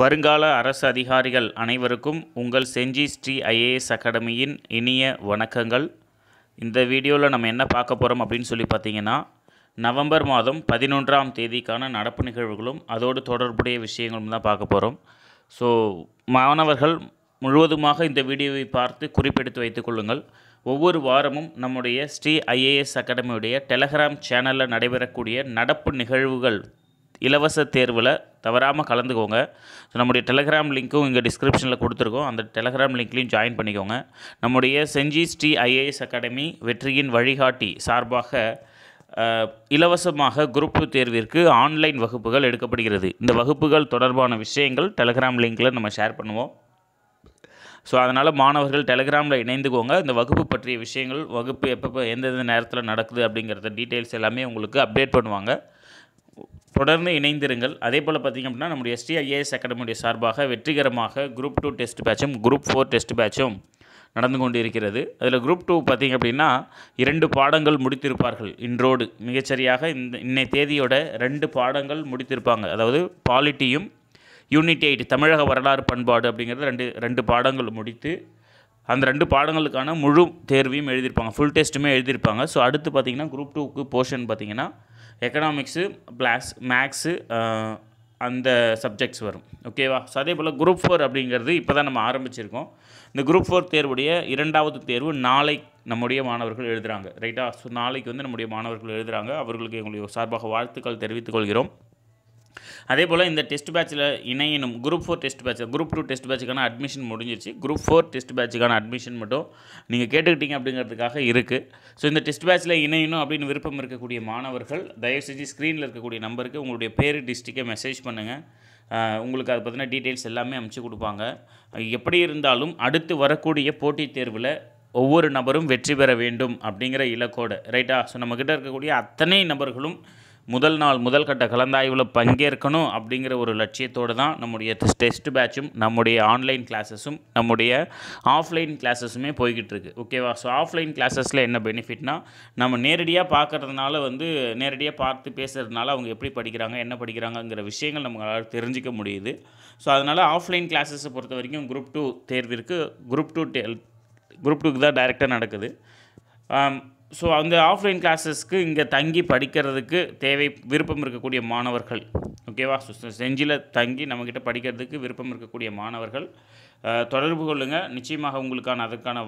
வருங்கால அரசு அதிகாரிகள் அனைவருக்கும் உங்கள் செஞ்சி ஸ்ரீ ஐஏஎஸ் அகாடமியின் இனிய வணக்கங்கள் இந்த வீடியோவில் நம்ம என்ன பார்க்க போகிறோம் அப்படின்னு சொல்லி பார்த்தீங்கன்னா நவம்பர் மாதம் பதினொன்றாம் தேதிக்கான நடப்பு நிகழ்வுகளும் அதோடு தொடர்புடைய விஷயங்களும் தான் பார்க்க போகிறோம் ஸோ மாணவர்கள் முழுவதுமாக இந்த வீடியோவை பார்த்து குறிப்பெடுத்து வைத்துக்கொள்ளுங்கள் ஒவ்வொரு வாரமும் நம்முடைய ஸ்ரீ ஐஏஎஸ் அகாடமியுடைய டெலகிராம் சேனலில் நடைபெறக்கூடிய நடப்பு நிகழ்வுகள் இலவச தேர்வில் தவறாமல் கலந்துக்கோங்க ஸோ நம்முடைய டெலகிராம் லிங்க்கும் இங்கே டிஸ்கிரிப்ஷனில் கொடுத்துருக்கோம் அந்த டெலகிராம் லிங்க்லேயும் ஜாயின் பண்ணிக்கோங்க நம்முடைய செஞ்சி ஸ்ரீ ஐஏஎஸ் அகாடமி வெற்றியின் வழிகாட்டி சார்பாக இலவசமாக குரூப் தேர்விற்கு ஆன்லைன் வகுப்புகள் எடுக்கப்படுகிறது இந்த வகுப்புகள் தொடர்பான விஷயங்கள் டெலகிராம் லிங்க்கில் நம்ம ஷேர் பண்ணுவோம் ஸோ அதனால் மாணவர்கள் டெலகிராமில் இணைந்துக்கோங்க இந்த வகுப்பு பற்றிய விஷயங்கள் வகுப்பு எப்போ எந்தெந்த நேரத்தில் நடக்குது அப்படிங்கிறத டீட்டெயில்ஸ் எல்லாமே உங்களுக்கு அப்டேட் பண்ணுவாங்க தொடர்ந்து இணைந்திருங்கள் அதே போல் பார்த்திங்க அப்படின்னா நம்முடைய எஸ்டிஐஏஎஸ் அகாடமியுடைய சார்பாக வெற்றிகரமாக குரூப் டூ டெஸ்ட் பேட்சும் குரூப் ஃபோர் டெஸ்ட் பேட்சும் நடந்து கொண்டு இருக்கிறது அதில் குரூப் டூ பார்த்திங்க அப்படின்னா இரண்டு பாடங்கள் முடித்திருப்பார்கள் இன்றோடு மிகச்சரியாக இந்த இன்னை தேதியோட ரெண்டு பாடங்கள் முடித்திருப்பாங்க அதாவது பாலிட்டியும் யூனிட் எயிட் தமிழக வரலாறு பண்பாடு அப்படிங்கிறது ரெண்டு ரெண்டு பாடங்கள் முடித்து அந்த ரெண்டு பாடங்களுக்கான முழு தேர்வையும் எழுதியிருப்பாங்க ஃபுல் டெஸ்ட்டுமே எழுதியிருப்பாங்க ஸோ அடுத்து பார்த்திங்கன்னா குரூப் டூக்கு போர்ஷன் பார்த்திங்கன்னா எக்கனாமிக்ஸு ப்ளாஸ் மேக்ஸு அந்த சப்ஜெக்ட்ஸ் வரும் ஓகேவா ஸோ அதே போல் குரூப் ஃபோர் அப்படிங்கிறது இப்போ தான் நம்ம ஆரம்பிச்சிருக்கோம் இந்த குரூப் ஃபோர் தேர்வுடைய இரண்டாவது தேர்வு நாளை நம்முடைய மாணவர்கள் எழுதுகிறாங்க ரைட்டா ஸோ நாளைக்கு வந்து நம்முடைய மாணவர்கள் எழுதுகிறாங்க அவர்களுக்கு எங்களுடைய சார்பாக வாழ்த்துக்கள் தெரிவித்துக் கொள்கிறோம் அதே போல் இந்த டெஸ்ட் பேட்சில் இணையணும் group four test batch group two test பேட்சுக்கான அட்மிஷன் முடிஞ்சிருச்சு குரூப் ஃபோர் டெஸ்ட் பேட்சுக்கான அட்மிஷன் மட்டும் நீங்கள் கேட்டுக்கிட்டீங்க அப்படிங்கிறதுக்காக இருக்குது ஸோ இந்த டெஸ்ட் பேட்சில் இணையணும் அப்படின்னு விருப்பம் இருக்கக்கூடிய மாணவர்கள் தயவு செஞ்சு ஸ்க்ரீனில் இருக்கக்கூடிய நம்பருக்கு உங்களுடைய பேர் டிஸ்ட்ரிக்கை மெசேஜ் பண்ணுங்கள் உங்களுக்கு அதை பற்றின டீட்டெயில்ஸ் எல்லாமே அனுப்பிச்சு கொடுப்பாங்க எப்படி இருந்தாலும் அடுத்து வரக்கூடிய போட்டித் தேர்வில் ஒவ்வொரு நபரும் வெற்றி பெற வேண்டும் அப்படிங்கிற இலக்கோடு ரைட்டா ஸோ நம்மக்கிட்ட இருக்கக்கூடிய அத்தனை நபர்களும் முதல் நாள் முதல் கட்ட கலந்தாய்வில் பங்கேற்கணும் அப்படிங்கிற ஒரு லட்சியத்தோடு தான் நம்முடைய டெஸ்ட் பேட்சும் நம்முடைய ஆன்லைன் கிளாஸஸும் நம்முடைய ஆஃப்லைன் கிளாஸஸுமே போய்கிட்டு இருக்குது ஓகேவா ஸோ ஆஃப்லைன் கிளாஸஸில் என்ன பெனிஃபிட்னா நம்ம நேரடியாக பார்க்குறதுனால வந்து நேரடியாக பார்த்து பேசுகிறதுனால அவங்க எப்படி படிக்கிறாங்க என்ன படிக்கிறாங்கங்கிற விஷயங்கள் நம்மளால் தெரிஞ்சிக்க முடியுது ஸோ அதனால் ஆஃப்லைன் கிளாஸஸை பொறுத்த வரைக்கும் குரூப் டூ தேர்விற்கு குரூப் டூ டே குரூப் டூக்கு தான் டைரெக்டாக நடக்குது ஸோ அந்த ஆஃப்லைன் கிளாஸஸ்க்கு இங்கே தங்கி படிக்கிறதுக்கு தேவை விருப்பம் இருக்கக்கூடிய மாணவர்கள் ஓகேவா செஞ்சியில் தங்கி நம்மக்கிட்ட படிக்கிறதுக்கு விருப்பம் இருக்கக்கூடிய மாணவர்கள் தொடர்பு கொள்ளுங்கள் நிச்சயமாக உங்களுக்கான அதுக்கான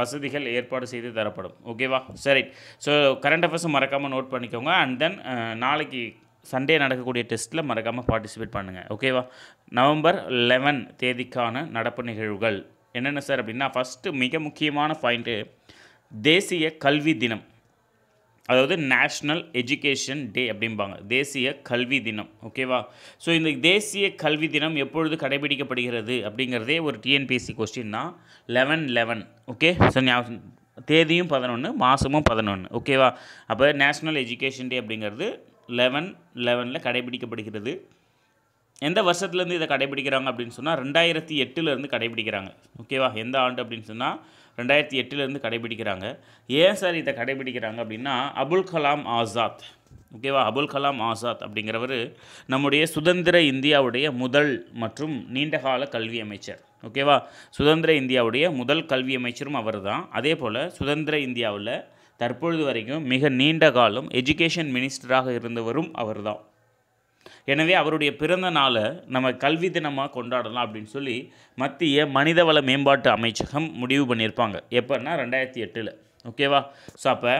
வசதிகள் ஏற்பாடு செய்து தரப்படும் ஓகேவா சரி ஸோ கரண்ட் அஃபேர்ஸும் மறக்காமல் நோட் பண்ணிக்கோங்க அண்ட் தென் நாளைக்கு சண்டே நடக்கக்கூடிய டெஸ்ட்டில் மறக்காமல் பார்ட்டிசிபேட் பண்ணுங்கள் ஓகேவா நவம்பர் லெவன் தேதிக்கான நடப்பு நிகழ்வுகள் என்னென்ன சார் அப்படின்னா ஃபஸ்ட்டு மிக முக்கியமான பாயிண்ட்டு தேசிய கல்வி தினம் அதாவது நேஷ்னல் எஜுகேஷன் டே அப்படிம்பாங்க தேசிய கல்வி தினம் ஓகேவா ஸோ இந்த தேசிய கல்வி தினம் எப்பொழுது கடைபிடிக்கப்படுகிறது அப்படிங்கிறதே ஒரு டிஎன்பிஎஸ்சி கொஸ்டின் தான் லெவன் லெவன் ஓகே ஸோ தேதியும் பதினொன்று மாதமும் பதினொன்று ஓகேவா அப்போ நேஷ்னல் எஜுகேஷன் டே அப்படிங்கிறது லெவன் லெவனில் கடைபிடிக்கப்படுகிறது எந்த வருஷத்துலேருந்து இதை கடைபிடிக்கிறாங்க அப்படின்னு சொன்னால் ரெண்டாயிரத்தி எட்டுலேருந்து கடைபிடிக்கிறாங்க ஓகேவா எந்த ஆண்டு அப்படின்னு சொன்னால் ரெண்டாயிரத்தி எட்டிலேருந்து கடைபிடிக்கிறாங்க ஏன் சார் இதை கடைபிடிக்கிறாங்க அப்படின்னா அபுல் கலாம் ஆசாத் ஓகேவா அபுல் கலாம் ஆசாத் அப்படிங்கிறவர் நம்முடைய சுதந்திர இந்தியாவுடைய முதல் மற்றும் நீண்டகால கல்வி அமைச்சர் ஓகேவா சுதந்திர இந்தியாவுடைய முதல் கல்வி அமைச்சரும் அவர் தான் அதே போல் சுதந்திர இந்தியாவில் தற்பொழுது வரைக்கும் மிக நீண்ட காலம் எஜுகேஷன் மினிஸ்டராக இருந்தவரும் அவர் தான் எனவே அவருடைய பிறந்த நாளை நம்ம கல்வி தினமாக கொண்டாடலாம் அப்படின்னு சொல்லி மத்திய மனிதவள மேம்பாட்டு அமைச்சகம் முடிவு பண்ணியிருப்பாங்க எப்போன்னா ரெண்டாயிரத்தி எட்டில் ஓகேவா ஸோ அப்போ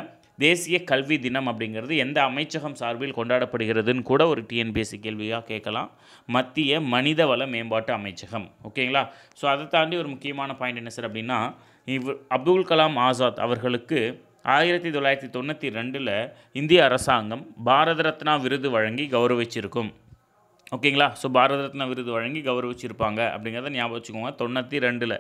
தேசிய கல்வி தினம் அப்படிங்கிறது எந்த அமைச்சகம் சார்பில் கொண்டாடப்படுகிறதுன்னு கூட ஒரு டிஎன்பிஎஸ்சி கேள்வியாக கேட்கலாம் மத்திய மனிதவள மேம்பாட்டு அமைச்சகம் ஓகேங்களா ஸோ அதை தாண்டி ஒரு முக்கியமான பாயிண்ட் என்ன சார் அப்படின்னா இவ் அப்துல் கலாம் ஆசாத் அவர்களுக்கு ஆயிரத்தி தொள்ளாயிரத்தி தொண்ணூற்றி ரெண்டில் இந்திய அரசாங்கம் பாரத ரத்னா விருது வழங்கி கௌரவிச்சிருக்கும் ஓகேங்களா ஸோ பாரத ரத்னா விருது வழங்கி கௌரவிச்சிருப்பாங்க அப்படிங்கிறத ஞாபகம் வச்சுக்கோங்க தொண்ணூற்றி ரெண்டில்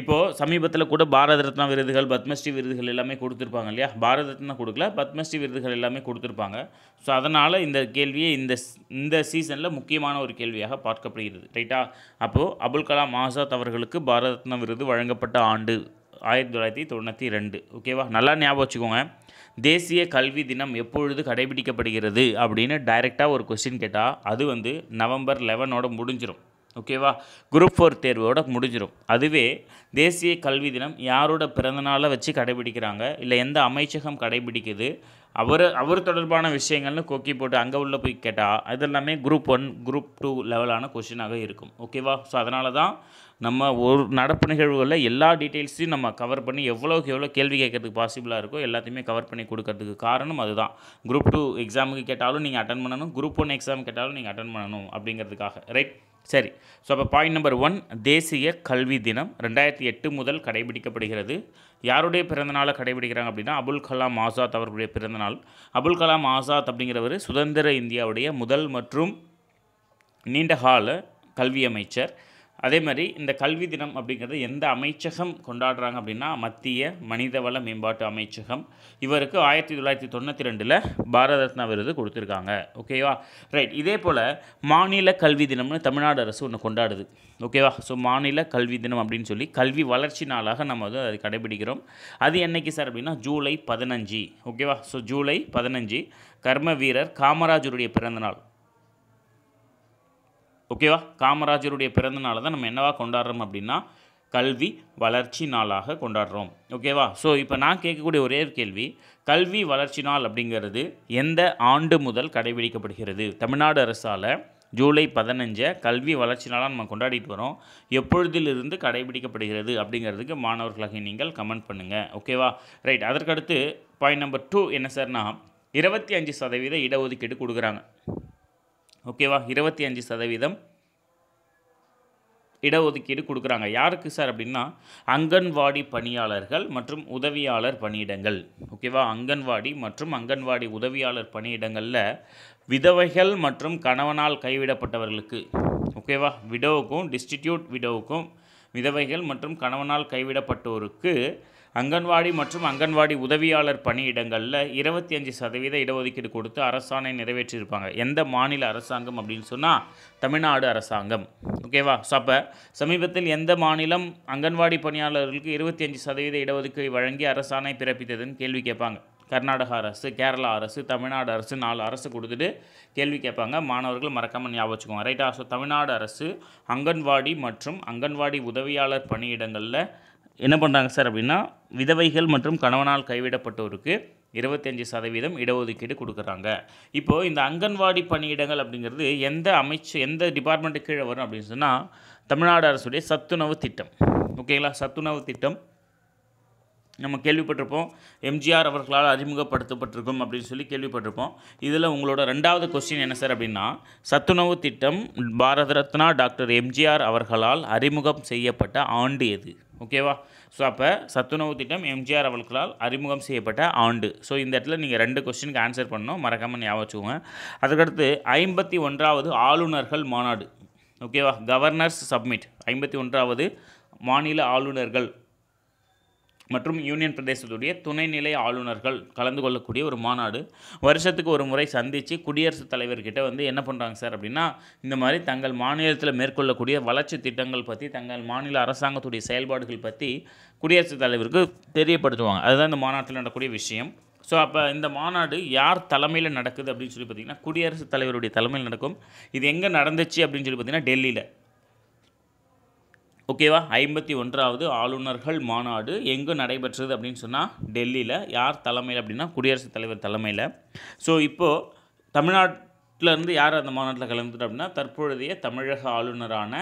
இப்போது சமீபத்தில் கூட பாரத ரத்னா விருதுகள் பத்மஸ்ரீ விருதுகள் எல்லாமே கொடுத்துருப்பாங்க இல்லையா பாரத ரத்னா கொடுக்கல பத்மஸ்ரீ விருதுகள் எல்லாமே கொடுத்துருப்பாங்க ஸோ அதனால் இந்த கேள்வியை இந்த இந்த சீசனில் முக்கியமான ஒரு கேள்வியாக பார்க்கப்படுகிறது ரைட்டா அப்போது அபுல் கலாம் ஆசாத் அவர்களுக்கு பாரத ரத்னா விருது வழங்கப்பட்ட ஆண்டு ஆயிரத்தி தொள்ளாயிரத்தி தொண்ணூற்றி ரெண்டு ஓகேவா நல்லா ஞாபகம் வச்சுக்கோங்க தேசிய கல்வி தினம் எப்பொழுது கடைபிடிக்கப்படுகிறது அப்படின்னு டைரெக்டாக ஒரு கொஸ்டின் கேட்டால் அது வந்து நவம்பர் லெவனோட முடிஞ்சிடும் ஓகேவா குரூப் ஃபோர் தேர்வோட முடிஞ்சிடும் அதுவே தேசிய கல்வி தினம் யாரோட பிறந்தநாளை வச்சு கடைபிடிக்கிறாங்க இல்லை எந்த அமைச்சகம் கடைபிடிக்குது அவர் அவர் தொடர்பான விஷயங்கள்னு கொக்கி போட்டு அங்கே உள்ள போய் கேட்டால் அதெல்லாமே குரூப் ஒன் குரூப் டூ லெவலான கொஷினாக இருக்கும் ஓகேவா ஸோ அதனால தான் நம்ம ஒரு நடப்பு நிகழ்வுகளில் எல்லா டீட்டெயில்ஸையும் நம்ம கவர் பண்ணி எவ்வளோக்கு எவ்வளோ கேள்வி கேட்கறதுக்கு பாசிபிளாக இருக்கோ எல்லாத்தையுமே கவர் பண்ணி கொடுக்கறதுக்கு காரணம் அதுதான் குரூப் டூ எக்ஸாமுக்கு கேட்டாலும் நீங்கள் அட்டன் பண்ணணும் குரூப் ஒன் எக்ஸாம் கேட்டாலும் நீங்கள் அட்டன் பண்ணணும் அப்படிங்கிறதுக்காக ரைட் சரி ஸோ அப்போ பாயிண்ட் நம்பர் ஒன் தேசிய கல்வி தினம் ரெண்டாயிரத்தி எட்டு முதல் கடைபிடிக்கப்படுகிறது யாருடைய பிறந்தநாளை கடைபிடிக்கிறாங்க அப்படின்னா அபுல் கலாம் ஆசாத் அவர்களுடைய பிறந்தநாள் அபுல் கலாம் ஆசாத் அப்படிங்கிறவர் சுதந்திர இந்தியாவுடைய முதல் மற்றும் நீண்ட கால கல்வி அமைச்சர் அதே மாதிரி இந்த கல்வி தினம் அப்படிங்கிறது எந்த அமைச்சகம் கொண்டாடுறாங்க அப்படின்னா மத்திய மனிதவள மேம்பாட்டு அமைச்சகம் இவருக்கு ஆயிரத்தி தொள்ளாயிரத்தி தொண்ணூற்றி ரெண்டில் பாரத ரத்னா விருது கொடுத்துருக்காங்க ஓகேவா ரைட் இதே போல் மாநில கல்வி தினம்னு தமிழ்நாடு அரசு ஒன்று கொண்டாடுது ஓகேவா ஸோ மாநில கல்வி தினம் அப்படின்னு சொல்லி கல்வி வளர்ச்சி நாளாக நம்ம வந்து அதை கடைபிடிக்கிறோம் அது என்றைக்கு சார் அப்படின்னா ஜூலை பதினஞ்சு ஓகேவா ஸோ ஜூலை பதினஞ்சு கர்ம வீரர் காமராஜருடைய பிறந்தநாள் ஓகேவா காமராஜருடைய பிறந்த நாளை தான் நம்ம என்னவா கொண்டாடுறோம் அப்படின்னா கல்வி வளர்ச்சி நாளாக கொண்டாடுறோம் ஓகேவா ஸோ இப்போ நான் கேட்கக்கூடிய ஒரே ஒரு கேள்வி கல்வி வளர்ச்சி நாள் அப்படிங்கிறது எந்த ஆண்டு முதல் கடைபிடிக்கப்படுகிறது தமிழ்நாடு அரசால் ஜூலை பதினஞ்சை கல்வி வளர்ச்சி நாளாக நம்ம கொண்டாடிட்டு வரோம் எப்பொழுதிலிருந்து கடைபிடிக்கப்படுகிறது அப்படிங்கிறதுக்கு மாணவர்களாக நீங்கள் கமெண்ட் பண்ணுங்கள் ஓகேவா ரைட் அதற்கடுத்து பாயிண்ட் நம்பர் டூ என்ன சார்னா இருபத்தி அஞ்சு சதவீத இடஒதுக்கீடு கொடுக்குறாங்க ஓகேவா இருபத்தி அஞ்சு சதவீதம் இடஒதுக்கீடு கொடுக்குறாங்க யாருக்கு சார் அப்படின்னா அங்கன்வாடி பணியாளர்கள் மற்றும் உதவியாளர் பணியிடங்கள் ஓகேவா அங்கன்வாடி மற்றும் அங்கன்வாடி உதவியாளர் பணியிடங்களில் விதவைகள் மற்றும் கணவனால் கைவிடப்பட்டவர்களுக்கு ஓகேவா விடோவுக்கும் டிஸ்டிடியூட் விடோவுக்கும் விதவைகள் மற்றும் கணவனால் கைவிடப்பட்டோருக்கு அங்கன்வாடி மற்றும் அங்கன்வாடி உதவியாளர் பணியிடங்களில் இருபத்தி அஞ்சு சதவீத இடஒதுக்கீடு கொடுத்து அரசாணை நிறைவேற்றியிருப்பாங்க எந்த மாநில அரசாங்கம் அப்படின்னு சொன்னால் தமிழ்நாடு அரசாங்கம் ஓகேவா ஸோ அப்போ சமீபத்தில் எந்த மாநிலம் அங்கன்வாடி பணியாளர்களுக்கு இருபத்தி அஞ்சு சதவீத இடஒதுக்கீடு வழங்கி அரசாணை பிறப்பித்ததுன்னு கேள்வி கேட்பாங்க கர்நாடக அரசு கேரளா அரசு தமிழ்நாடு அரசு நாலு அரசு கொடுத்துட்டு கேள்வி கேட்பாங்க மாணவர்கள் மறக்காமல் ஞாபகம் ரைட்டா ஸோ தமிழ்நாடு அரசு அங்கன்வாடி மற்றும் அங்கன்வாடி உதவியாளர் பணியிடங்களில் என்ன பண்ணுறாங்க சார் அப்படின்னா விதவைகள் மற்றும் கணவனால் கைவிடப்பட்டோருக்கு இருபத்தஞ்சி சதவீதம் இடஒதுக்கீடு கொடுக்குறாங்க இப்போது இந்த அங்கன்வாடி பணியிடங்கள் அப்படிங்கிறது எந்த அமைச்சு எந்த டிபார்ட்மெண்ட்டு கீழே வரும் அப்படின்னு சொன்னால் தமிழ்நாடு அரசுடைய சத்துணவு திட்டம் ஓகேங்களா சத்துணவு திட்டம் நம்ம கேள்விப்பட்டிருப்போம் எம்ஜிஆர் அவர்களால் அறிமுகப்படுத்தப்பட்டிருக்கும் அப்படின்னு சொல்லி கேள்விப்பட்டிருப்போம் இதில் உங்களோட ரெண்டாவது கொஸ்டின் என்ன சார் அப்படின்னா சத்துணவு திட்டம் பாரத ரத்னா டாக்டர் எம்ஜிஆர் அவர்களால் அறிமுகம் செய்யப்பட்ட ஆண்டு எது ஓகேவா ஸோ அப்போ சத்துணவு திட்டம் எம்ஜிஆர் அவர்களால் அறிமுகம் செய்யப்பட்ட ஆண்டு ஸோ இந்த இடத்துல நீங்கள் ரெண்டு கொஸ்டினுக்கு ஆன்சர் பண்ணணும் மறக்காமல் ஞாபகம் வச்சுக்கோங்க அதுக்கடுத்து ஐம்பத்தி ஒன்றாவது ஆளுநர்கள் மாநாடு ஓகேவா கவர்னர்ஸ் சப்மிட் ஐம்பத்தி ஒன்றாவது மாநில ஆளுநர்கள் மற்றும் யூனியன் பிரதேசத்துடைய துணைநிலை ஆளுநர்கள் கலந்து கொள்ளக்கூடிய ஒரு மாநாடு வருஷத்துக்கு ஒரு முறை சந்தித்து குடியரசுத் தலைவர்கிட்ட வந்து என்ன பண்ணுறாங்க சார் அப்படின்னா இந்த மாதிரி தங்கள் மாநிலத்தில் மேற்கொள்ளக்கூடிய வளர்ச்சி திட்டங்கள் பற்றி தங்கள் மாநில அரசாங்கத்துடைய செயல்பாடுகள் பற்றி குடியரசுத் தலைவருக்கு தெரியப்படுத்துவாங்க அதுதான் இந்த மாநாட்டில் நடக்கூடிய விஷயம் ஸோ அப்போ இந்த மாநாடு யார் தலைமையில் நடக்குது அப்படின்னு சொல்லி பார்த்திங்கன்னா குடியரசுத் தலைவருடைய தலைமையில் நடக்கும் இது எங்கே நடந்துச்சு அப்படின்னு சொல்லி பார்த்திங்கன்னா டெல்லியில் ஓகேவா ஐம்பத்தி ஒன்றாவது ஆளுநர்கள் மாநாடு எங்கே நடைபெற்றது அப்படின்னு சொன்னால் டெல்லியில் யார் தலைமையில் அப்படின்னா குடியரசுத் தலைவர் தலைமையில் ஸோ இப்போது தமிழ்நாட்டிலேருந்து யார் அந்த மாநாட்டில் கலந்துட்டு அப்படின்னா தற்பொழுதைய தமிழக ஆளுநரான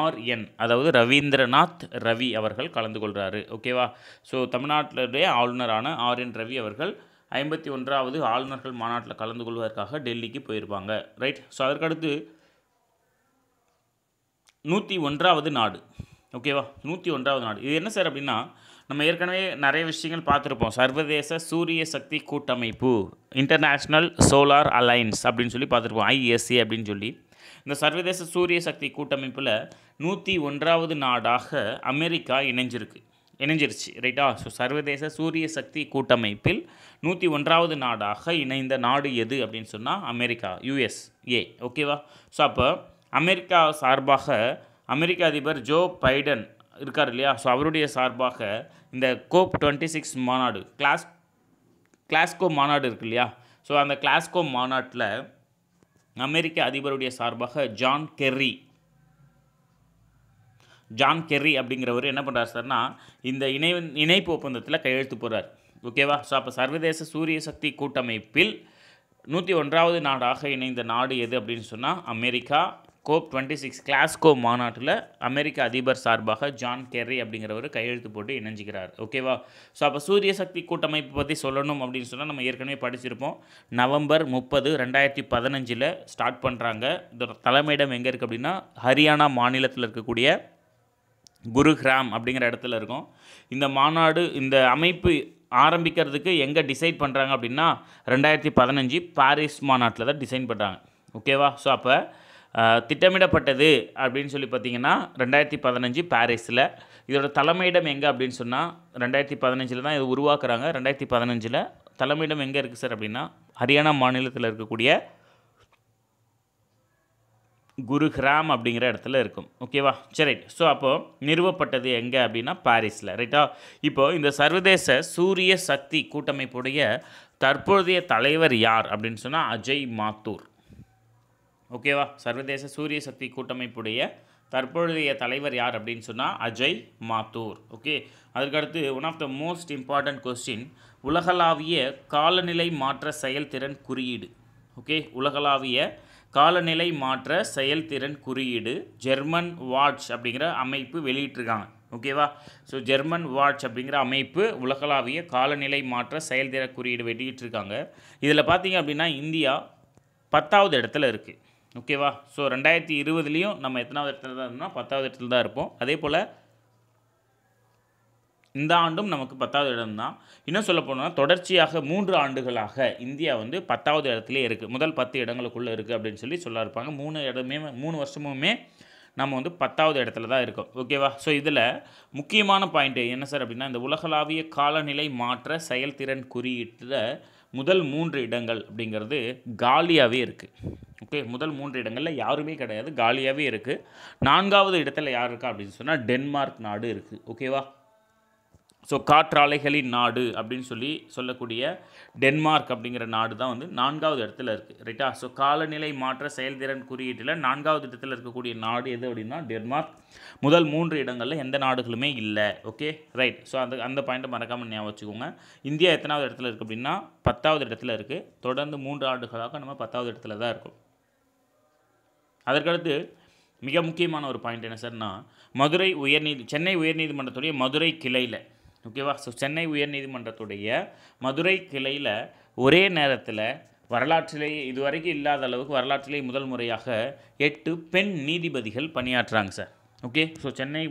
ஆர்என் அதாவது ரவீந்திரநாத் ரவி அவர்கள் கலந்து கொள்கிறாரு ஓகேவா ஸோ தமிழ்நாட்டிலுடைய ஆளுநரான ஆர்என் ரவி அவர்கள் ஐம்பத்தி ஒன்றாவது ஆளுநர்கள் மாநாட்டில் கலந்து கொள்வதற்காக டெல்லிக்கு போயிருப்பாங்க ரைட் ஸோ அதற்கடுத்து நூற்றி ஒன்றாவது நாடு ஓகேவா நூற்றி ஒன்றாவது நாடு இது என்ன சார் அப்படின்னா நம்ம ஏற்கனவே நிறைய விஷயங்கள் பார்த்துருப்போம் சர்வதேச சூரிய சக்தி கூட்டமைப்பு இன்டர்நேஷ்னல் சோலார் அலைன்ஸ் அப்படின்னு சொல்லி பார்த்துருப்போம் ஐஎஸ்சி e அப்படின்னு சொல்லி இந்த சர்வதேச சூரிய சக்தி கூட்டமைப்பில் நூற்றி ஒன்றாவது நாடாக அமெரிக்கா இணைஞ்சிருக்கு இணைஞ்சிருச்சு ரைட்டா ஸோ சர்வதேச சூரிய சக்தி கூட்டமைப்பில் நூற்றி ஒன்றாவது நாடாக இணைந்த நாடு எது அப்படின்னு சொன்னால் அமெரிக்கா யூஎஸ் ஏ ஓகேவா ஸோ அப்போ அமெரிக்கா சார்பாக அமெரிக்க அதிபர் ஜோ பைடன் இருக்கார் இல்லையா ஸோ அவருடைய சார்பாக இந்த கோப் டுவெண்ட்டி சிக்ஸ் மாநாடு கிளாஸ் கிளாஸ்கோ மாநாடு இருக்கு இல்லையா ஸோ அந்த கிளாஸ்கோ மாநாட்டில் அமெரிக்க அதிபருடைய சார்பாக ஜான் கெர்ரி ஜான் கெர்ரி அப்படிங்கிறவர் என்ன பண்ணுறார் சார்னா இந்த இணை இணைப்பு ஒப்பந்தத்தில் கையெழுத்து போகிறார் ஓகேவா ஸோ அப்போ சர்வதேச சூரிய சக்தி கூட்டமைப்பில் நூற்றி ஒன்றாவது நாடாக இணைந்த நாடு எது அப்படின்னு சொன்னால் America COP twenty six Glasgow மாநாட்டில் அமெரிக்க அதிபர் சார்பாக ஜான் கெர்ரி அப்படிங்கிறவர் கையெழுத்து போட்டு இணைஞ்சிக்கிறார் ஓகேவா ஸோ அப்போ சூரிய சக்தி கூட்டமைப்பு பற்றி சொல்லணும் அப்படின்னு சொன்னால் நம்ம ஏற்கனவே படிச்சிருப்போம் நவம்பர் முப்பது ரெண்டாயிரத்தி பதினஞ்சில் ஸ்டார்ட் பண்ணுறாங்க இதோட தலைமையிடம் எங்கே இருக்குது அப்படின்னா ஹரியானா மாநிலத்தில் இருக்கக்கூடிய குருகிராம் அப்படிங்கிற இடத்துல இருக்கும் இந்த மாநாடு இந்த அமைப்பு ஆரம்பிக்கிறதுக்கு எங்கே டிசைட் பண்ணுறாங்க அப்படின்னா ரெண்டாயிரத்தி பதினஞ்சு பாரிஸ் மாநாட்டில் தான் டிசைன் பண்ணுறாங்க ஓகேவா ஸோ அப்போ திட்டமிடப்பட்டது அப்படின்னு சொல்லி பார்த்திங்கன்னா ரெண்டாயிரத்தி பதினஞ்சு பாரிஸில் இதோட தலைமையிடம் எங்கே அப்படின்னு சொன்னால் ரெண்டாயிரத்தி பதினஞ்சில் தான் இது உருவாக்குறாங்க ரெண்டாயிரத்தி பதினஞ்சில் தலைமையிடம் எங்கே இருக்குது சார் அப்படின்னா ஹரியானா மாநிலத்தில் இருக்கக்கூடிய குருகிராம் அப்படிங்கிற இடத்துல இருக்கும் ஓகேவா சரி ஸோ அப்போது நிறுவப்பட்டது எங்கே அப்படின்னா பாரிஸில் ரைட்டா இப்போது இந்த சர்வதேச சூரிய சக்தி கூட்டமைப்புடைய தற்போதைய தலைவர் யார் அப்படின்னு சொன்னால் அஜய் மாத்தூர் ஓகேவா சர்வதேச சூரிய சக்தி கூட்டமைப்புடைய தற்பொழுதைய தலைவர் யார் அப்படின்னு சொன்னால் அஜய் மாத்தூர் ஓகே அதற்கடுத்து one of the most important question உலகளாவிய காலநிலை மாற்ற செயல்திறன் குறியீடு ஓகே உலகளாவிய காலநிலை மாற்ற செயல்திறன் குறியீடு ஜெர்மன் வாட்ச் அப்படிங்கிற அமைப்பு வெளியிட்டிருக்காங்க ஓகேவா ஸோ ஜெர்மன் வாட்ச் அப்படிங்கிற அமைப்பு உலகளாவிய காலநிலை மாற்ற செயல்திற குறியீடு வெளியிட்டிருக்காங்க இதில் பார்த்தீங்க அப்படின்னா இந்தியா பத்தாவது இடத்துல இருக்குது ஓகேவா ஸோ ரெண்டாயிரத்தி இருபதுலேயும் நம்ம எத்தனாவது இடத்துல தான் இருந்தோம் பத்தாவது இடத்துல தான் இருப்போம் அதே போல் இந்த ஆண்டும் நமக்கு பத்தாவது இடம் தான் இன்னும் சொல்ல போனால் தொடர்ச்சியாக மூன்று ஆண்டுகளாக இந்தியா வந்து பத்தாவது இடத்துலேயே இருக்குது முதல் பத்து இடங்களுக்குள்ளே இருக்குது அப்படின்னு சொல்லி சொல்ல இருப்பாங்க மூணு இடமே மூணு வருஷமுமே நம்ம வந்து பத்தாவது இடத்துல தான் இருக்கோம் ஓகேவா ஸோ இதில் முக்கியமான பாயிண்ட்டு என்ன சார் அப்படின்னா இந்த உலகளாவிய காலநிலை மாற்ற செயல்திறன் குறியீட்டில் முதல் மூன்று இடங்கள் அப்படிங்கிறது காலியாகவே இருக்குது ஓகே முதல் மூன்று இடங்களில் யாருமே கிடையாது காலியாகவே இருக்குது நான்காவது இடத்துல யார் இருக்கா அப்படின்னு சொன்னால் டென்மார்க் நாடு இருக்குது ஓகேவா ஸோ காற்றாலைகளின் நாடு அப்படின்னு சொல்லி சொல்லக்கூடிய டென்மார்க் அப்படிங்கிற நாடு தான் வந்து நான்காவது இடத்துல இருக்குது ரைட்டா ஸோ காலநிலை மாற்ற செயல்திறன் குறியீட்டில் நான்காவது இடத்துல இருக்கக்கூடிய நாடு எது அப்படின்னா டென்மார்க் முதல் மூன்று இடங்களில் எந்த நாடுகளுமே இல்லை ஓகே ரைட் ஸோ அந்த அந்த பாயிண்ட்டை மறக்காமல் ஞாபகம் வச்சுக்கோங்க இந்தியா எத்தனாவது இடத்துல இருக்குது அப்படின்னா பத்தாவது இடத்துல இருக்குது தொடர்ந்து மூன்று ஆண்டுகளாக நம்ம பத்தாவது இடத்துல தான் இருக்கும் அதற்கடுத்து மிக முக்கியமான ஒரு பாயிண்ட் என்ன சார்னா மதுரை உயர்நீதி சென்னை உயர்நீதிமன்றத்துடைய மதுரை கிளையில் ஓகேவா ஸோ சென்னை உயர்நீதிமன்றத்துடைய மதுரை கிளையில் ஒரே நேரத்தில் வரலாற்றிலேயே இதுவரைக்கும் இல்லாத அளவுக்கு வரலாற்றிலேயே முதல் முறையாக எட்டு பெண் நீதிபதிகள் பணியாற்றுறாங்க சார் ஓகே ஸோ சென்னை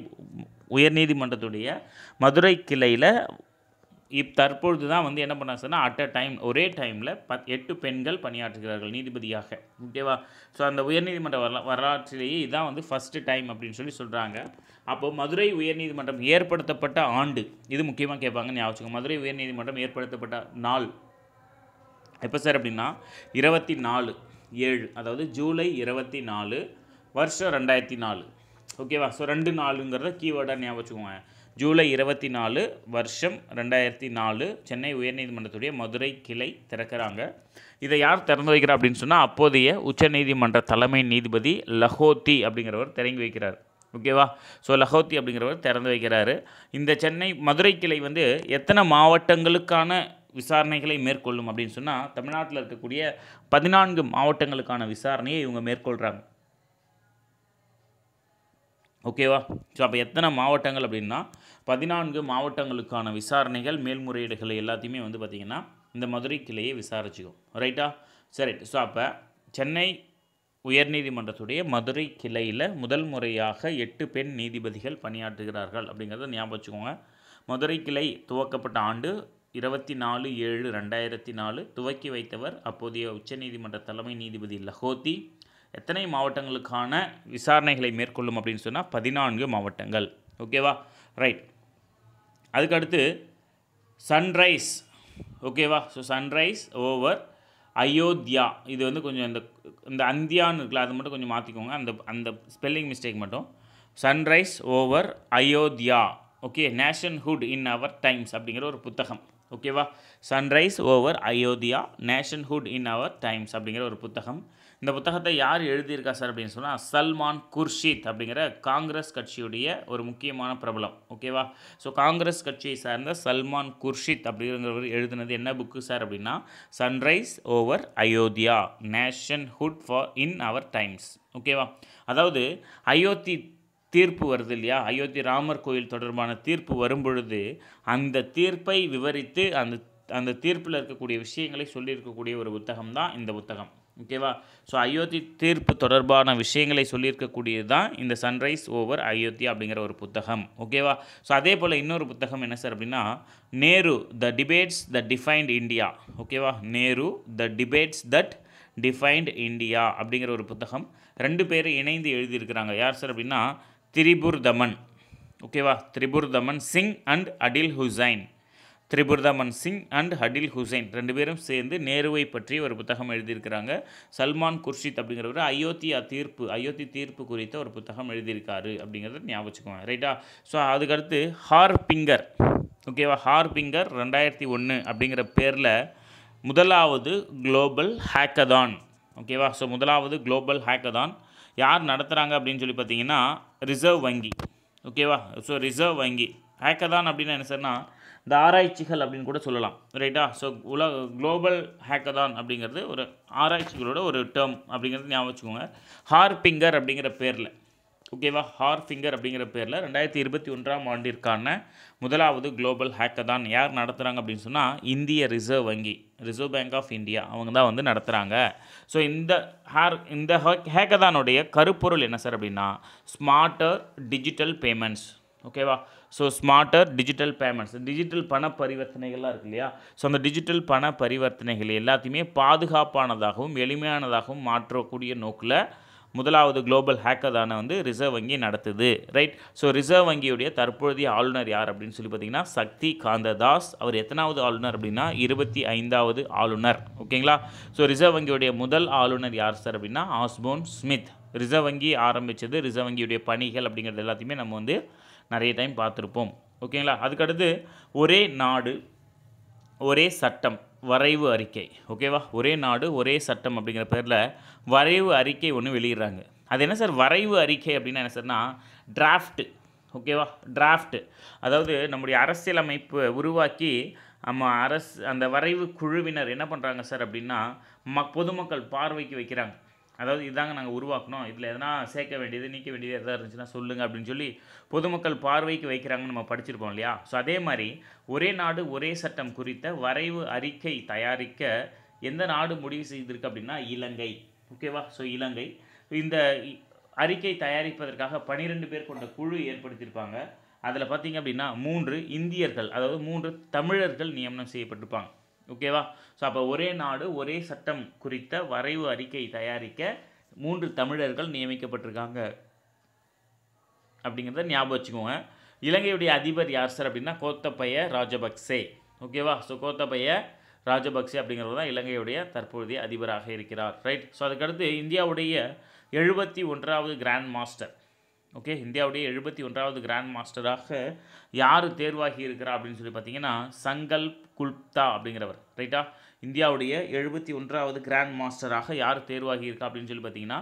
உயர்நீதிமன்றத்துடைய மதுரை கிளையில் இப் தற்பொழுது தான் வந்து என்ன பண்ண சொன்னால் அட் அ டைம் ஒரே டைமில் பத் எட்டு பெண்கள் பணியாற்றுகிறார்கள் நீதிபதியாக ஓகேவா ஸோ அந்த உயர்நீதிமன்ற வரலா வரலாற்றிலேயே இதுதான் வந்து ஃபஸ்ட்டு டைம் அப்படின்னு சொல்லி சொல்கிறாங்க அப்போது மதுரை உயர்நீதிமன்றம் ஏற்படுத்தப்பட்ட ஆண்டு இது முக்கியமாக கேட்பாங்க ஞாபகம் மதுரை உயர்நீதிமன்றம் ஏற்படுத்தப்பட்ட நாள் எப்போ சார் அப்படின்னா இருபத்தி நாலு ஏழு அதாவது ஜூலை இருபத்தி நாலு வருஷம் ரெண்டாயிரத்தி நாலு ஓகேவா ஸோ ரெண்டு நாலுங்கிறத கீவேர்டாக ஞாபகம் வச்சுக்கோங்க ஜூலை இருபத்தி நாலு வருஷம் ரெண்டாயிரத்தி நாலு சென்னை உயர்நீதிமன்றத்துடைய மதுரை கிளை திறக்கிறாங்க இதை யார் திறந்து வைக்கிறா அப்படின்னு சொன்னால் அப்போதைய உச்சநீதிமன்ற தலைமை நீதிபதி லஹோத்தி அப்படிங்கிறவர் திறங்கி வைக்கிறார் ஓகேவா ஸோ லஹோத்தி அப்படிங்கிறவர் திறந்து வைக்கிறாரு இந்த சென்னை மதுரை கிளை வந்து எத்தனை மாவட்டங்களுக்கான விசாரணைகளை மேற்கொள்ளும் அப்படின்னு சொன்னால் தமிழ்நாட்டில் இருக்கக்கூடிய பதினான்கு மாவட்டங்களுக்கான விசாரணையை இவங்க மேற்கொள்கிறாங்க ஓகேவா ஸோ அப்போ எத்தனை மாவட்டங்கள் அப்படின்னா பதினான்கு மாவட்டங்களுக்கான விசாரணைகள் மேல்முறையீடுகளை எல்லாத்தையுமே வந்து பார்த்திங்கன்னா இந்த மதுரை கிளையை விசாரிச்சுக்கும் ரைட்டா சரி ஸோ அப்போ சென்னை உயர்நீதிமன்றத்துடைய மதுரை கிளையில் முதல் முறையாக எட்டு பெண் நீதிபதிகள் பணியாற்றுகிறார்கள் அப்படிங்கிறத ஞாபகம் வச்சுக்கோங்க மதுரை கிளை துவக்கப்பட்ட ஆண்டு இருபத்தி நாலு ஏழு ரெண்டாயிரத்தி நாலு துவக்கி வைத்தவர் அப்போதைய உச்சநீதிமன்ற தலைமை நீதிபதி லஹோத்தி எத்தனை மாவட்டங்களுக்கான விசாரணைகளை மேற்கொள்ளும் அப்படின்னு சொன்னால் பதினான்கு மாவட்டங்கள் ஓகேவா ரைட் அதுக்கடுத்து சன்ரைஸ் ஓகேவா ஸோ சன்ரைஸ் ஓவர் அயோத்தியா இது வந்து கொஞ்சம் இந்த இந்த அந்தியான்னு இருக்குல்ல அது மட்டும் கொஞ்சம் மாற்றிக்கோங்க அந்த அந்த ஸ்பெல்லிங் மிஸ்டேக் மட்டும் sunrise over Ayodhya okay nationhood in our times அப்படிங்கிற ஒரு புத்தகம் ஓகேவா sunrise over Ayodhya nationhood in our times அப்படிங்கிற ஒரு புத்தகம் இந்த புத்தகத்தை யார் எழுதியிருக்கா சார் அப்படின்னு சொன்னால் சல்மான் குர்ஷித் அப்படிங்கிற காங்கிரஸ் கட்சியுடைய ஒரு முக்கியமான பிரபலம் ஓகேவா ஸோ காங்கிரஸ் கட்சியை சார்ந்த சல்மான் குர்ஷித் அப்படிங்கிறவர் எழுதினது என்ன புக்கு சார் அப்படின்னா sunrise over Ayodhya hood for in our times ஓகேவா அதாவது அயோத்தி தீர்ப்பு வருது இல்லையா அயோத்தி ராமர் கோயில் தொடர்பான தீர்ப்பு வரும்பொழுது அந்த தீர்ப்பை விவரித்து அந்த அந்த தீர்ப்பில் இருக்கக்கூடிய விஷயங்களை சொல்லியிருக்கக்கூடிய ஒரு புத்தகம் தான் இந்த புத்தகம் ஓகேவா ஸோ அயோத்தி தீர்ப்பு தொடர்பான விஷயங்களை சொல்லியிருக்கக்கூடியது தான் இந்த சன்ரைஸ் ஓவர் அயோத்தி அப்படிங்கிற ஒரு புத்தகம் ஓகேவா ஸோ அதே போல் இன்னொரு புத்தகம் என்ன சார் அப்படின்னா Nehru the debates the defined India ஓகேவா Nehru the debates that defined India அப்படிங்கிற ஒரு புத்தகம் ரெண்டு பேர் இணைந்து எழுதியிருக்கிறாங்க யார் சார் அப்படின்னா திரிபுர் தமன் ஓகேவா Tripurdaman Singh and Adil Hussain Tripurdaman Singh and Adil Hussain ரெண்டு பேரும் சேர்ந்து நேருவை பற்றி ஒரு புத்தகம் எழுதியிருக்கிறாங்க சல்மான் குர்ஷித் அப்படிங்கிறவர் அயோத்தியா தீர்ப்பு அயோத்தி தீர்ப்பு குறித்த ஒரு புத்தகம் எழுதியிருக்காரு அப்படிங்கிறத ஞாபகம் ரைட்டா ஸோ அதுக்கடுத்து ஹார்பிங்கர் ஓகேவா ஹார்பிங்கர் ரெண்டாயிரத்தி ஒன்று அப்படிங்கிற பேரில் முதலாவது குளோபல் ஹேக்கதான் ஓகேவா ஸோ முதலாவது குளோபல் ஹேக்கதான் யார் நடத்துகிறாங்க அப்படின்னு சொல்லி பார்த்தீங்கன்னா ரிசர்வ் வங்கி ஓகேவா ஸோ ரிசர்வ் வங்கி ஹேக்கதான் அப்படின்னா என்ன சார்னா இந்த ஆராய்ச்சிகள் அப்படின்னு கூட சொல்லலாம் ரைட்டா ஸோ உலக குளோபல் ஹேக்கதான் அப்படிங்கிறது ஒரு ஆராய்ச்சிகளோட ஒரு டேர்ம் அப்படிங்கிறது ஞாபகம் வச்சுக்கோங்க ஹார்பிங்கர் அப்படிங்கிற பேரில் ஓகேவா ஹார் ஃபிங்கர் அப்படிங்கிற பேரில் ரெண்டாயிரத்தி இருபத்தி ஒன்றாம் ஆண்டிற்கான முதலாவது குளோபல் ஹேக்கதான் யார் நடத்துகிறாங்க அப்படின்னு சொன்னால் இந்திய ரிசர்வ் வங்கி ரிசர்வ் பேங்க் ஆஃப் இந்தியா அவங்க தான் வந்து நடத்துகிறாங்க ஸோ இந்த ஹேர் இந்த ஹேக்கதானுடைய கருப்பொருள் என்ன சார் அப்படின்னா ஸ்மார்ட்டர் டிஜிட்டல் பேமெண்ட்ஸ் ஓகேவா so smarter digital payments digital பண பரிவர்த்தனைகள்லாம் இருக்கு இல்லையா ஸோ அந்த டிஜிட்டல் பண பரிவர்த்தனைகள் எல்லாத்தையுமே பாதுகாப்பானதாகவும் எளிமையானதாகவும் மாற்றக்கூடிய நோக்கில் முதலாவது குளோபல் ஹேக்கதானை வந்து ரிசர்வ் வங்கி நடத்துது ரைட் ஸோ ரிசர்வ் வங்கியுடைய தற்பொழுதைய ஆளுநர் யார் அப்படின்னு சொல்லி பார்த்தீங்கன்னா சக்தி காந்ததாஸ் அவர் எத்தனாவது ஆளுநர் அப்படின்னா இருபத்தி ஐந்தாவது ஆளுநர் ஓகேங்களா ஸோ ரிசர்வ் வங்கியுடைய முதல் ஆளுநர் யார் சார் அப்படின்னா ஆஸ்போன் ஸ்மித் ரிசர்வ் வங்கி ஆரம்பித்தது ரிசர்வ் வங்கியுடைய பணிகள் அப்படிங்கிறது எல்லாத்தையுமே நம்ம வந்து நிறைய டைம் பார்த்துருப்போம் ஓகேங்களா அதுக்கடுத்து ஒரே நாடு ஒரே சட்டம் வரைவு அறிக்கை ஓகேவா ஒரே நாடு ஒரே சட்டம் அப்படிங்கிற பேரில் வரைவு அறிக்கை ஒன்று வெளியிடுறாங்க அது என்ன சார் வரைவு அறிக்கை அப்படின்னா என்ன சார்னா டிராஃப்ட்டு ஓகேவா டிராஃப்ட்டு அதாவது நம்முடைய அரசியலமைப்பு உருவாக்கி நம்ம அரசு அந்த வரைவு குழுவினர் என்ன பண்ணுறாங்க சார் அப்படின்னா ம பொதுமக்கள் பார்வைக்கு வைக்கிறாங்க அதாவது இதாங்க நாங்கள் உருவாக்கணும் இதில் எதனா சேர்க்க வேண்டியது நீக்க வேண்டியது எதாவது இருந்துச்சுன்னா சொல்லுங்கள் அப்படின்னு சொல்லி பொதுமக்கள் பார்வைக்கு வைக்கிறாங்கன்னு நம்ம படிச்சிருப்போம் இல்லையா ஸோ அதே மாதிரி ஒரே நாடு ஒரே சட்டம் குறித்த வரைவு அறிக்கை தயாரிக்க எந்த நாடு முடிவு செய்திருக்கு அப்படின்னா இலங்கை ஓகேவா ஸோ இலங்கை இந்த அறிக்கை தயாரிப்பதற்காக பனிரெண்டு பேர் கொண்ட குழு ஏற்படுத்தியிருப்பாங்க அதில் பார்த்தீங்க அப்படின்னா மூன்று இந்தியர்கள் அதாவது மூன்று தமிழர்கள் நியமனம் செய்யப்பட்டிருப்பாங்க ஓகேவா ஸோ அப்போ ஒரே நாடு ஒரே சட்டம் குறித்த வரைவு அறிக்கை தயாரிக்க மூன்று தமிழர்கள் நியமிக்கப்பட்டிருக்காங்க அப்படிங்கிறத ஞாபகம் வச்சுக்கோங்க இலங்கையுடைய அதிபர் யார் சார் அப்படின்னா கோத்தப்பைய ராஜபக்சே ஓகேவா ஸோ கோத்தப்பைய ராஜபக்சே அப்படிங்கிறது தான் இலங்கையுடைய தற்போதைய அதிபராக இருக்கிறார் ரைட் ஸோ அதுக்கடுத்து இந்தியாவுடைய எழுபத்தி ஒன்றாவது கிராண்ட் மாஸ்டர் ஓகே இந்தியாவுடைய எழுபத்தி ஒன்றாவது கிராண்ட் மாஸ்டராக யார் தேர்வாகி இருக்கிறா அப்படின்னு சொல்லி பார்த்தீங்கன்னா சங்கல் குல்ப்தா அப்படிங்கிறவர் ரைட்டா இந்தியாவுடைய எழுபத்தி ஒன்றாவது கிராண்ட் மாஸ்டராக யார் தேர்வாகி இருக்கா அப்படின்னு சொல்லி பார்த்தீங்கன்னா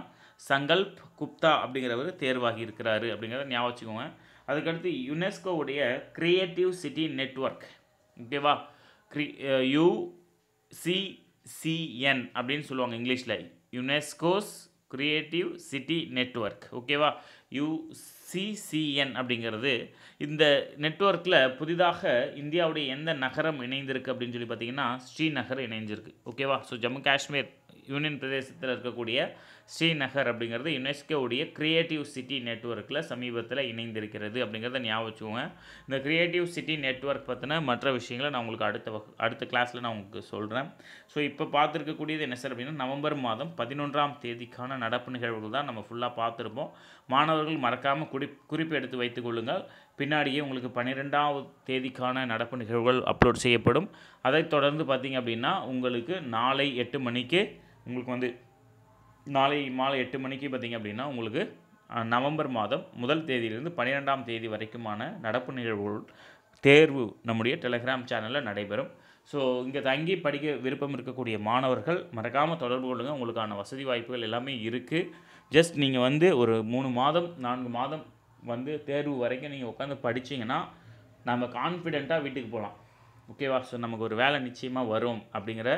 சங்கல்ப் குப்தா அப்படிங்கிறவர் தேர்வாகி இருக்கிறாரு அப்படிங்கிறத ஞாபகம் வச்சுக்கோங்க அதுக்கடுத்து யுனெஸ்கோவுடைய க்ரியேட்டிவ் சிட்டி நெட்ஒர்க் ஓகேவா க்ரி யுசிசிஎன் அப்படின்னு சொல்லுவாங்க இங்கிலீஷில் யுனெஸ்கோஸ் க்ரியேட்டிவ் சிட்டி நெட்ஒர்க் ஓகேவா யுசிசிஎன் அப்படிங்கிறது இந்த நெட்ஒர்க்கில் புதிதாக இந்தியாவுடைய எந்த நகரம் இணைந்திருக்கு அப்படின்னு சொல்லி பார்த்தீங்கன்னா ஸ்ரீநகர் இணைஞ்சிருக்கு ஓகேவா ஸோ ஜம்மு காஷ்மீர் யூனியன் பிரதேசத்தில் இருக்கக்கூடிய ஸ்ரீநகர் அப்படிங்கிறது யுனெஸ்கோவுடைய க்ரியேட்டிவ் சிட்டி நெட்ஒர்க்கில் சமீபத்தில் இணைந்திருக்கிறது அப்படிங்கிறத ஞாபகம் வச்சுக்கோங்க இந்த க்ரியேட்டிவ் சிட்டி நெட்ஒர்க் பற்றின மற்ற விஷயங்களை நான் உங்களுக்கு அடுத்த அடுத்த கிளாஸில் நான் உங்களுக்கு சொல்கிறேன் ஸோ இப்போ பார்த்துருக்கக்கூடியது என்ன சார் அப்படின்னா நவம்பர் மாதம் பதினொன்றாம் தேதிக்கான நடப்பு நிகழ்வுகள் தான் நம்ம ஃபுல்லாக பார்த்துருப்போம் மாணவர்கள் மறக்காமல் குடி குறிப்பு எடுத்து வைத்துக்கொள்ளுங்கள் பின்னாடியே உங்களுக்கு பன்னிரெண்டாவது தேதிக்கான நடப்பு நிகழ்வுகள் அப்லோட் செய்யப்படும் அதைத் தொடர்ந்து பார்த்திங்க அப்படின்னா உங்களுக்கு நாளை எட்டு மணிக்கு உங்களுக்கு வந்து நாளை மாலை எட்டு மணிக்கு பார்த்திங்க அப்படின்னா உங்களுக்கு நவம்பர் மாதம் முதல் தேதியிலிருந்து பன்னிரெண்டாம் தேதி வரைக்குமான நடப்பு நிகழ்வுகள் தேர்வு நம்முடைய டெலிகிராம் சேனலில் நடைபெறும் ஸோ இங்கே தங்கி படிக்க விருப்பம் இருக்கக்கூடிய மாணவர்கள் மறக்காமல் தொடர்பு கொள்ளுங்கள் உங்களுக்கான வசதி வாய்ப்புகள் எல்லாமே இருக்குது ஜஸ்ட் நீங்கள் வந்து ஒரு மூணு மாதம் நான்கு மாதம் வந்து தேர்வு வரைக்கும் நீங்கள் உட்காந்து படிச்சிங்கன்னா நம்ம கான்ஃபிடெண்ட்டாக வீட்டுக்கு போகலாம் ஓகேவா ஸோ நமக்கு ஒரு வேலை நிச்சயமாக வரும் அப்படிங்கிற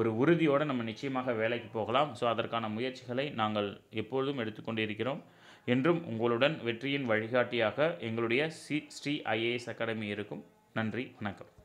ஒரு உறுதியோடு நம்ம நிச்சயமாக வேலைக்கு போகலாம் ஸோ அதற்கான முயற்சிகளை நாங்கள் எப்பொழுதும் எடுத்துக்கொண்டு இருக்கிறோம் என்றும் உங்களுடன் வெற்றியின் வழிகாட்டியாக எங்களுடைய சி ஸ்ரீ ஐஏஎஸ் அகாடமி இருக்கும் நன்றி வணக்கம்